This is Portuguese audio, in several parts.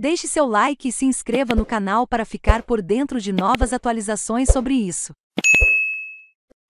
Deixe seu like e se inscreva no canal para ficar por dentro de novas atualizações sobre isso.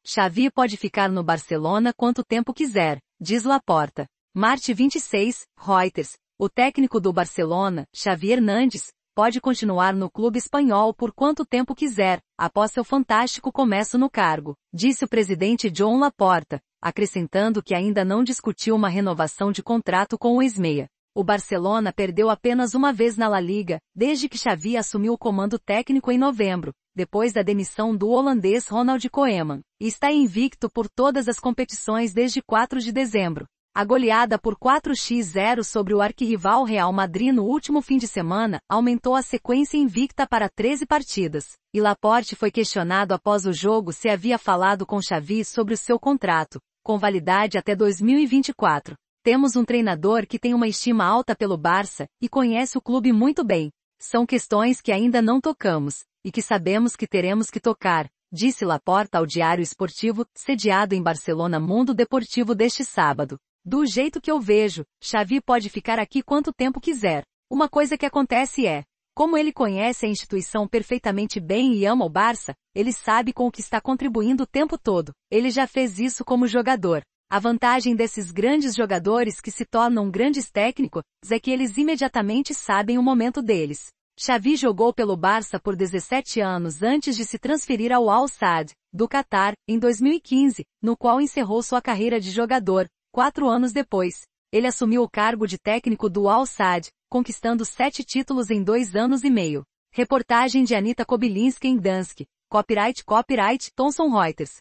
Xavi pode ficar no Barcelona quanto tempo quiser, diz Laporta. Marte 26, Reuters. O técnico do Barcelona, Xavi Hernandes, pode continuar no clube espanhol por quanto tempo quiser, após seu fantástico começo no cargo, disse o presidente John Laporta, acrescentando que ainda não discutiu uma renovação de contrato com o Esmeia. O Barcelona perdeu apenas uma vez na La Liga, desde que Xavi assumiu o comando técnico em novembro, depois da demissão do holandês Ronald Koeman, e está invicto por todas as competições desde 4 de dezembro. A goleada por 4x0 sobre o arquirrival Real Madrid no último fim de semana aumentou a sequência invicta para 13 partidas, e Laporte foi questionado após o jogo se havia falado com Xavi sobre o seu contrato, com validade até 2024. Temos um treinador que tem uma estima alta pelo Barça e conhece o clube muito bem. São questões que ainda não tocamos e que sabemos que teremos que tocar, disse Laporta ao Diário Esportivo, sediado em Barcelona Mundo Deportivo deste sábado. Do jeito que eu vejo, Xavi pode ficar aqui quanto tempo quiser. Uma coisa que acontece é, como ele conhece a instituição perfeitamente bem e ama o Barça, ele sabe com o que está contribuindo o tempo todo. Ele já fez isso como jogador. A vantagem desses grandes jogadores que se tornam grandes técnicos é que eles imediatamente sabem o momento deles. Xavi jogou pelo Barça por 17 anos antes de se transferir ao Al Sadd, do Catar, em 2015, no qual encerrou sua carreira de jogador. Quatro anos depois, ele assumiu o cargo de técnico do Al Sadd, conquistando sete títulos em dois anos e meio. Reportagem de Anita Kobilinski em Dansk. Copyright Copyright Thomson Reuters.